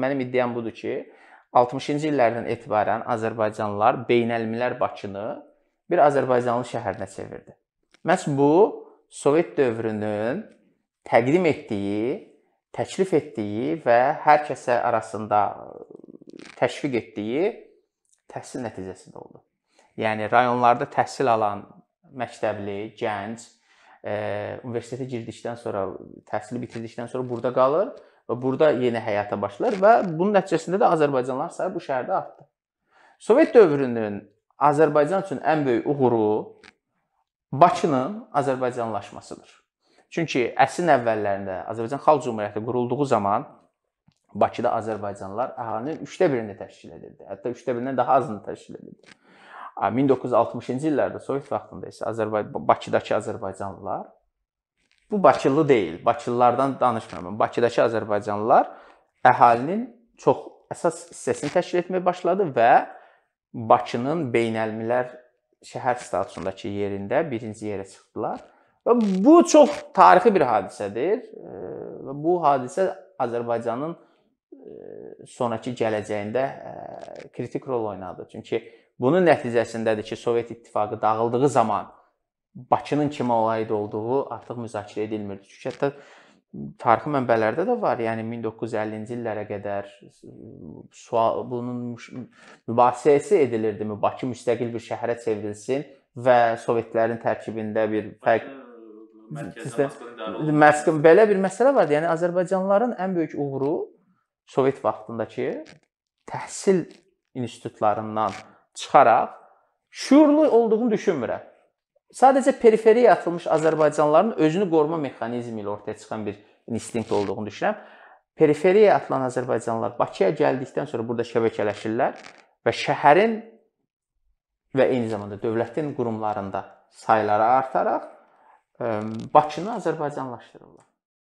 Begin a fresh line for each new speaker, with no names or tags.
Mənim iddiam budur ki, 60-cı illərdən etibarən azərbaycanlılar Beynəlmilər Bakını bir azərbaycanlı şəhərinə çevirdi. Məhz bu Sovet dövrünün təqdim etdiyi, təklif etdiyi və hər kəsə arasında təşviq etdiyi təhsil nəticəsində oldu. Yəni rayonlarda təhsil alan məktəbli gənc universitetə girdikdən sonra, təhsili bitirdikdən sonra burada qalır və burada yeni həyata başlar və bunun nəticəsində də azərbaycanlılar sayı bu şəhərdə artdı. Sovet dövrünün Azərbaycan üçün ən böyük uğuru Bakının azərbaycanlaşmasıdır. Çünki əsrin əvvəllərində Azərbaycan Xalq Cümhuriyyəti qurulduğu zaman Bakıda azərbaycanlılar əhalinin 3də birini təşkil edirdi. Hətta 3də birindən daha azını təşkil edirdi. 1960-cı illərdə Sovet vaxtında isə Azərbaycan Bakıdakı azərbaycanlılar Bu Bakılı deyil. Bakılılardan danışmıram. Mən. Bakıdakı azərbaycanlılar əhalinin çox əsas hissəsini təşkil etməyə başladı və Bakının beynəlmilər şəhər statusundakı yerində birinci yerə çıxdılar. Və bu çox tarixi bir hadisədir və bu hadisə Azərbaycanın sonrakı gələcəyində kritik rol oynadı. Çünki bunun nəticəsindədir ki, Sovet İttifaqı dağıldığı zaman Bakının kimə aid olduğu artıq müzakirə edilmirdi. Çünki hətta tarixi mənbələrdə də var. Yəni 1950-ci illərə qədər sual bunun mübahisəsi edilirdi. Bakı müstəqil bir şəhərə çevrilsin və Sovetlərin tərkibində bir fərq Məskən belə bir məsələ vardı. Yəni Azərbaycanlıların ən böyük uğuru Sovet vaxtındakı təhsil institutlarından çıxaraq şuurlu olduğunu düşünmürəm sadəcə periferiyaya atılmış azərbaycanlıların özünü qoruma mexanizmi ilə ortaya çıxan bir instinkt olduğunu düşünürəm. Periferiyaya atılan azərbaycanlılar Bakıya gəldikdən sonra burada şəbəkələşirlər və şəhərin və eyni zamanda dövlətin qurumlarında sayları artaraq Bakını azərbaycanlaşdırırlar.